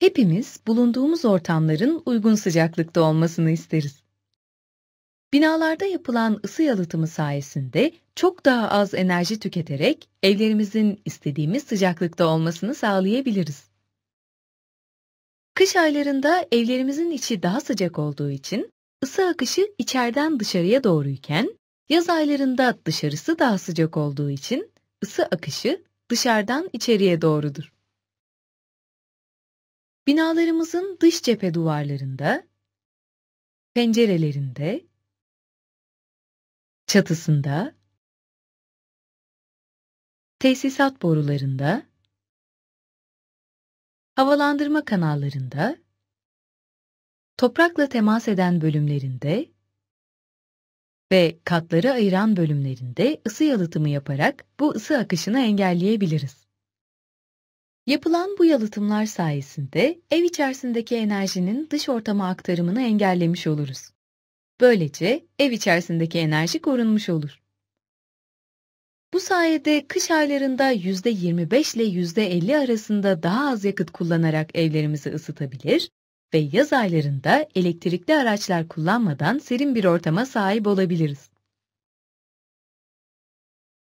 Hepimiz bulunduğumuz ortamların uygun sıcaklıkta olmasını isteriz. Binalarda yapılan ısı yalıtımı sayesinde çok daha az enerji tüketerek evlerimizin istediğimiz sıcaklıkta olmasını sağlayabiliriz. Kış aylarında evlerimizin içi daha sıcak olduğu için ısı akışı içeriden dışarıya doğruyken, yaz aylarında dışarısı daha sıcak olduğu için ısı akışı dışarıdan içeriye doğrudur. Binalarımızın dış cephe duvarlarında, pencerelerinde, çatısında, tesisat borularında, havalandırma kanallarında, toprakla temas eden bölümlerinde ve katları ayıran bölümlerinde ısı yalıtımı yaparak bu ısı akışını engelleyebiliriz. Yapılan bu yalıtımlar sayesinde ev içerisindeki enerjinin dış ortama aktarımını engellemiş oluruz. Böylece ev içerisindeki enerji korunmuş olur. Bu sayede kış aylarında %25 ile %50 arasında daha az yakıt kullanarak evlerimizi ısıtabilir ve yaz aylarında elektrikli araçlar kullanmadan serin bir ortama sahip olabiliriz.